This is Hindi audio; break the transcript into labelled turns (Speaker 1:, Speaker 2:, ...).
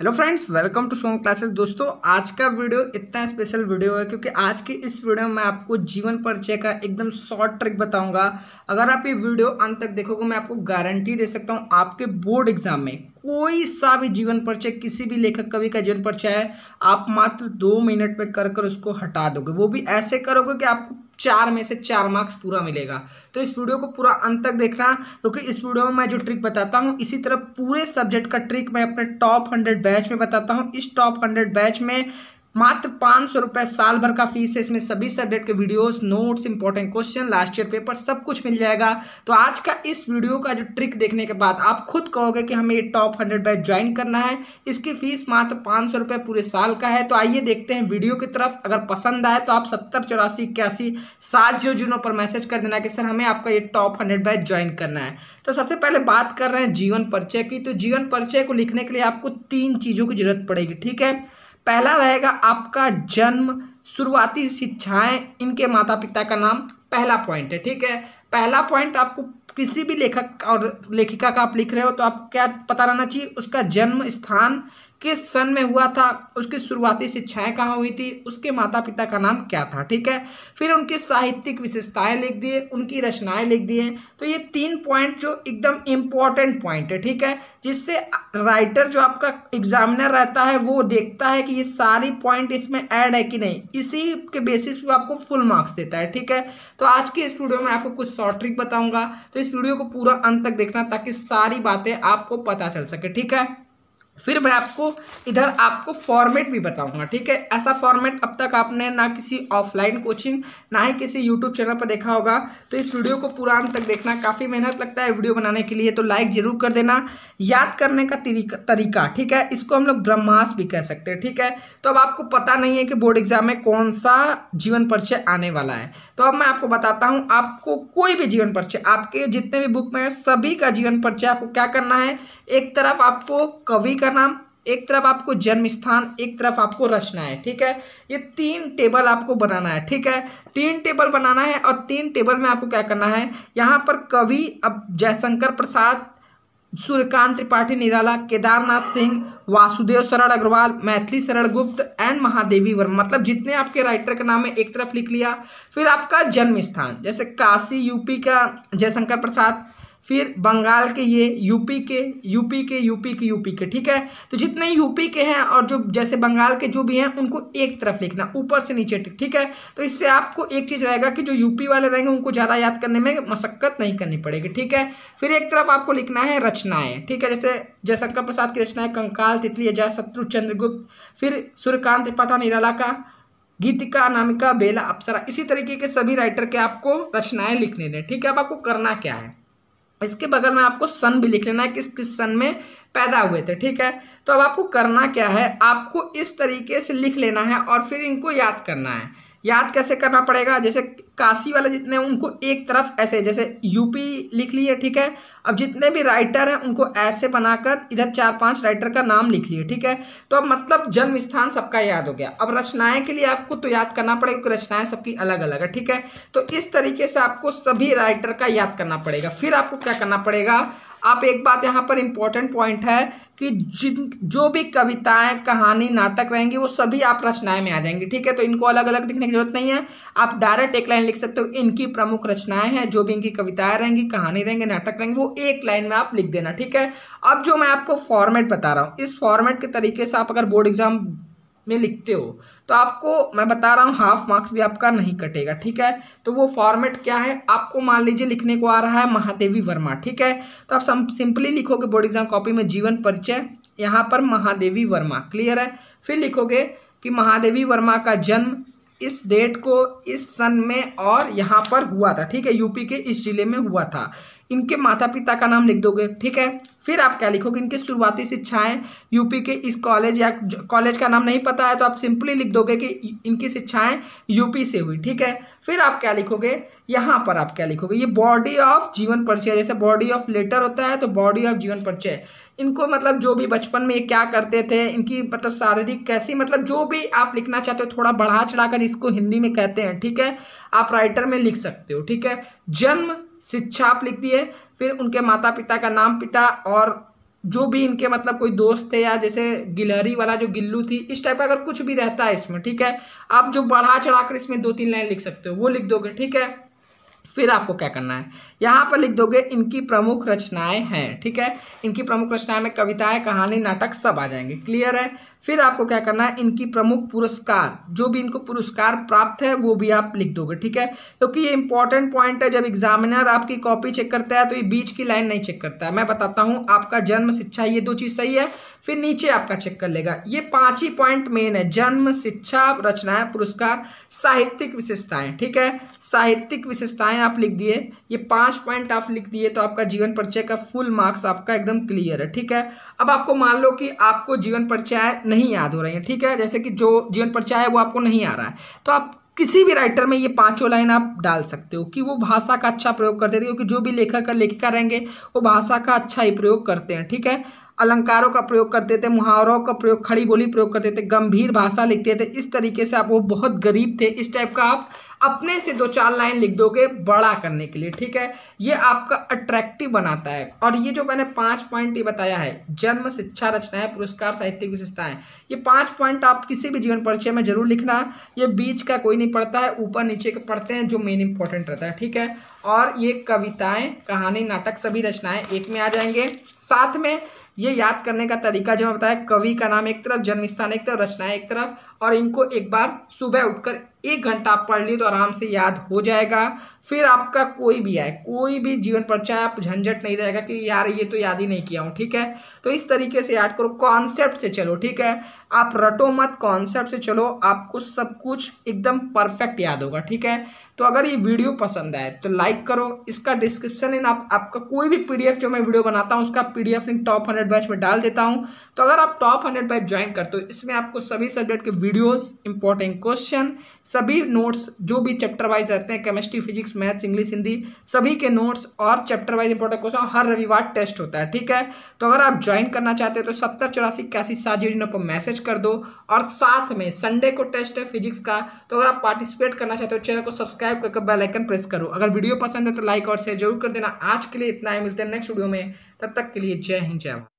Speaker 1: hello friends welcome to Som classes दोस्तों आज का वीडियो इतना स्पेशल वीडियो है क्योंकि आज की इस वीडियो में मैं आपको जीवन परिचय का एकदम शॉर्ट ट्रिक बताऊंगा अगर आप ये वीडियो अंत तक देखोगे मैं आपको गारंटी दे सकता हूँ आपके बोर्ड एग्जाम में कोई सा भी जीवन परिचय किसी भी लेखक कवि का जीवन परिचय है आप मात्र दो मिनट में कर कर उसको हटा दोगे वो भी ऐसे करोगे कि आपको चार में से चार मार्क्स पूरा मिलेगा तो इस वीडियो को पूरा अंत तक देखना क्योंकि तो इस वीडियो में मैं जो ट्रिक बताता हूँ इसी तरह पूरे सब्जेक्ट का ट्रिक मैं अपने टॉप हंड्रेड बैच में बताता हूँ इस टॉप हंड्रेड बैच में मात्र पाँच सौ रुपये साल भर का फीस है इसमें सभी सब्जेक्ट के videos notes important question last year paper सब कुछ मिल जाएगा तो आज का इस वीडियो का जो ट्रिक देखने के बाद आप खुद कहोगे कि हमें टॉप हंड्रेड बैच ज्वाइन करना है इसकी फीस मात्र पाँच सौ रुपये पूरे साल का है तो आइए देखते हैं वीडियो की तरफ अगर पसंद आए तो आप सत्तर चौरासी इक्यासी सात जीरो जीरो पर मैसेज कर देना कि सर हमें आपका ये टॉप हंड्रेड बैच ज्वाइन करना है तो सबसे पहले बात कर रहे हैं जीवन परिचय की तो जीवन परिचय को लिखने के लिए आपको तीन चीज़ों की जरूरत पड़ेगी ठीक है पहला रहेगा आपका जन्म शुरुआती शिक्षाएं इनके माता पिता का नाम पहला पॉइंट है ठीक है पहला पॉइंट आपको किसी भी लेखक और लेखिका का आप लिख रहे हो तो आप क्या पता रहना चाहिए उसका जन्म स्थान किस सन में हुआ था उसकी शुरुआती शिक्षाएं कहाँ हुई थी उसके माता पिता का नाम क्या था ठीक है फिर उनकी साहित्यिक विशेषताएं लिख दिए उनकी रचनाएं लिख दिए तो ये तीन पॉइंट जो एकदम इम्पॉर्टेंट पॉइंट है ठीक है जिससे राइटर जो आपका एग्जामिनर रहता है वो देखता है कि ये सारी पॉइंट इसमें ऐड है कि नहीं इसी के बेसिस पर आपको फुल मार्क्स देता है ठीक है तो आज की इस वीडियो में आपको कुछ शॉर्ट ट्रिक बताऊँगा तो इस वीडियो को पूरा अंत तक देखना ताकि सारी बातें आपको पता चल सके ठीक है फिर मैं आपको इधर आपको फॉर्मेट भी बताऊंगा ठीक है ऐसा फॉर्मेट अब तक आपने ना किसी ऑफलाइन कोचिंग ना ही किसी यूट्यूब चैनल पर देखा होगा तो इस वीडियो को पूरा अंत तक देखना काफ़ी मेहनत लगता है वीडियो बनाने के लिए तो लाइक जरूर कर देना याद करने का तरीका ठीक है इसको हम लोग ब्रह्मास भी कह सकते हैं ठीक है तो अब आपको पता नहीं है कि बोर्ड एग्जाम में कौन सा जीवन परिचय आने वाला है तो अब मैं आपको बताता हूँ आपको कोई भी जीवन परिचय आपके जितने भी बुक में है सभी का जीवन परिचय आपको क्या करना है एक तरफ आपको कवि का नाम एक तरफ आपको जन्म स्थान एक तरफ आपको रचना है ठीक है ये तीन टेबल आपको बनाना है ठीक है तीन टेबल बनाना है और तीन टेबल में आपको क्या करना है यहाँ पर कवि अब जयशंकर प्रसाद सूर्यकांत त्रिपाठी निराला केदारनाथ सिंह वासुदेव शरण अग्रवाल मैथिली शरण गुप्त एंड महादेवी वर्मा मतलब जितने आपके राइटर का नाम है एक तरफ लिख लिया फिर आपका जन्म स्थान जैसे काशी यूपी का जयशंकर प्रसाद फिर बंगाल के ये यूपी के यूपी के यूपी के यूपी के ठीक है तो जितने यूपी के हैं और जो जैसे बंगाल के जो भी हैं उनको एक तरफ लिखना ऊपर से नीचे ठीक है तो इससे आपको एक चीज़ रहेगा कि जो यूपी वाले रहेंगे उनको ज़्यादा याद करने में मशक्क़त नहीं करनी पड़ेगी ठीक है फिर एक तरफ आपको लिखना है रचनाएँ ठीक है जैसे जयशंकर प्रसाद की रचनाएँ कंकाल तितली अजय शत्रु चंद्रगुप्त फिर सूर्यकांत त्रिपाठा निराला का गीतिका अनामिका बेला अप्सरा इसी तरीके के सभी राइटर के आपको रचनाएं लिखने दें ठीक है अब आपको करना क्या है इसके बगल में आपको सन भी लिख लेना है किस किस सन में पैदा हुए थे ठीक है तो अब आपको करना क्या है आपको इस तरीके से लिख लेना है और फिर इनको याद करना है याद कैसे करना पड़ेगा जैसे काशी वाले जितने उनको एक तरफ ऐसे जैसे यूपी लिख लिए ठीक है अब जितने भी राइटर हैं उनको ऐसे बनाकर इधर चार पांच राइटर का नाम लिख लिए ठीक है तो अब मतलब जन्म स्थान सबका याद हो गया अब रचनाएं के लिए आपको तो याद करना पड़ेगा क्योंकि रचनाएं सबकी अलग अलग है ठीक है तो इस तरीके से आपको सभी राइटर का याद करना पड़ेगा फिर आपको क्या करना पड़ेगा आप एक बात यहाँ पर इम्पोर्टेंट पॉइंट है कि जिन जो भी कविताएं कहानी नाटक रहेंगी वो सभी आप रचनाएं में आ जाएंगी ठीक है तो इनको अलग अलग लिखने की जरूरत नहीं है आप डायरेक्ट एक लाइन लिख सकते हो इनकी प्रमुख रचनाएं हैं जो भी इनकी कविताएं रहेंगी कहानी रहेंगे नाटक रहेंगे वो एक लाइन में आप लिख देना ठीक है अब जो मैं आपको फॉर्मेट बता रहा हूँ इस फॉर्मेट के तरीके से आप अगर बोर्ड एग्जाम में लिखते हो तो आपको मैं बता रहा हूँ हाफ मार्क्स भी आपका नहीं कटेगा ठीक है तो वो फॉर्मेट क्या है आपको मान लीजिए लिखने को आ रहा है महादेवी वर्मा ठीक है तो आप सिंपली लिखोगे बोर्ड एग्जाम कॉपी में जीवन परिचय यहाँ पर महादेवी वर्मा क्लियर है फिर लिखोगे कि महादेवी वर्मा का जन्म इस डेट को इस सन में और यहाँ पर हुआ था ठीक है यूपी के इस जिले में हुआ था इनके माता पिता का नाम लिख दोगे ठीक है फिर आप क्या लिखोगे इनकी शुरुआती शिक्षाएं यूपी के इस कॉलेज या कॉलेज का नाम नहीं पता है तो आप सिंपली लिख दोगे कि इनकी शिक्षाएं यूपी से हुई ठीक है फिर आप क्या लिखोगे यहाँ पर आप क्या लिखोगे ये बॉडी ऑफ जीवन परिचय जैसे बॉडी ऑफ लेटर होता है तो बॉडी ऑफ जीवन परिचय इनको मतलब जो भी बचपन में ये क्या करते थे इनकी मतलब शारीरिक कैसी मतलब जो भी आप लिखना चाहते हो थोड़ा बढ़ा चढ़ा इसको हिंदी में कहते हैं ठीक है आप राइटर में लिख सकते हो ठीक है जन्म शिक्षा आप लिख दिए फिर उनके माता पिता का नाम पिता और जो भी इनके मतलब कोई दोस्त थे या जैसे गिलहरी वाला जो गिल्लू थी इस टाइप का अगर कुछ भी रहता है इसमें ठीक है आप जो बढ़ा चढ़ा कर इसमें दो तीन लाइन लिख सकते हो वो लिख दोगे ठीक है फिर आपको क्या करना है यहाँ पर लिख दोगे इनकी प्रमुख रचनाएं हैं ठीक है इनकी प्रमुख रचनाएं में कविताएं कहानी नाटक सब आ जाएंगे क्लियर है फिर आपको क्या करना है इनकी प्रमुख पुरस्कार जो भी इनको पुरस्कार प्राप्त है वो भी आप लिख दोगे ठीक है क्योंकि ये इंपॉर्टेंट पॉइंट है जब एग्जामिनर आपकी कॉपी चेक करता है तो ये बीच की लाइन नहीं चेक करता है मैं बताता हूँ आपका जन्म शिक्षा ये दो चीज़ सही है फिर नीचे आपका चेक कर लेगा ये पांच ही पॉइंट मेन है जन्म शिक्षा रचनाएं पुरस्कार साहित्यिक विशेषताएं ठीक है साहित्यिक विशेषताएं आप लिख दिए ये पांच पॉइंट आप लिख दिए तो आपका जीवन परिचय का फुल मार्क्स आपका एकदम क्लियर है ठीक है अब आपको मान लो कि आपको जीवन परिचय नहीं याद हो रही है ठीक है जैसे कि जो जीवन परिचय है वो आपको नहीं आ रहा है तो आप किसी भी राइटर में ये पांचों लाइन आप डाल सकते हो कि वो भाषा का अच्छा प्रयोग करते थे क्योंकि जो भी लेखक लेखिका रहेंगे वो भाषा का अच्छा ही प्रयोग करते हैं ठीक है अलंकारों का प्रयोग करते थे मुहावरों का प्रयोग खड़ी बोली प्रयोग करते थे गंभीर भाषा लिखते थे इस तरीके से आप वो बहुत गरीब थे इस टाइप का आप अपने से दो चार लाइन लिख दोगे बड़ा करने के लिए ठीक है ये आपका अट्रैक्टिव बनाता है और ये जो मैंने पाँच पॉइंट ये बताया है जन्म शिक्षा रचनाएं पुरस्कार साहित्यिक विशेषताएं ये पाँच पॉइंट आप किसी भी जीवन परिचय में जरूर लिखना ये बीच का कोई नहीं पढ़ता है ऊपर नीचे के पढ़ते हैं जो मेन इंपॉर्टेंट रहता है ठीक है और ये कविताएं कहानी नाटक सभी रचनाएं एक में आ जाएंगे साथ में ये याद करने का तरीका जो मैं बताया कवि का नाम एक तरफ जन्म स्थान एक तरफ रचनाएं एक तरफ और इनको एक बार सुबह उठकर एक घंटा आप पढ़ ली तो आराम से याद हो जाएगा फिर आपका कोई भी आए कोई भी जीवन पर आप झंझट नहीं रहेगा कि यार ये तो याद ही नहीं किया हूँ ठीक है तो इस तरीके से याद करो कॉन्सेप्ट से चलो ठीक है आप रटो मत कॉन्सेप्ट से चलो आपको सब कुछ एकदम परफेक्ट याद होगा ठीक है तो अगर ये वीडियो पसंद आए तो लाइक करो इसका डिस्क्रिप्शन इन आप, आपका कोई भी पी जो मैं वीडियो बनाता हूँ उसका PDF link top hundred batch में डाल देता हूँ तो अगर आप टॉप हंड्रेड बैच ज्वाइन करते हो इसमें आपको सभी सब्जेक्ट के वीडियोस इंपॉर्टेंट क्वेश्चन सभी नोट्स जो भी चैप्टर वाइज रहते हैं chemistry physics maths English Hindi सभी के नोट्स और चैप्टर वाइज इंपॉर्टेंट क्वेश्चन हर रविवार टेस्ट होता है ठीक है तो अगर आप ज्वाइन करना चाहते हैं तो सत्तर चौरासी इक्यासी सात जीरो नौ पर मैसेज कर दो और साथ में संडे को टेस्ट है फिजिक्स का तो अगर आप पार्टिसिपेट करना चाहते हो चैनल को सब्सक्राइब करके बेल आइकन प्रेस करो अगर वीडियो पसंद है तो लाइक और शेयर जरूर कर देना आज के लिए इतना ही मिलते हैं नेक्स्ट वीडियो में तब तक के लिए जय हिंद जय भारत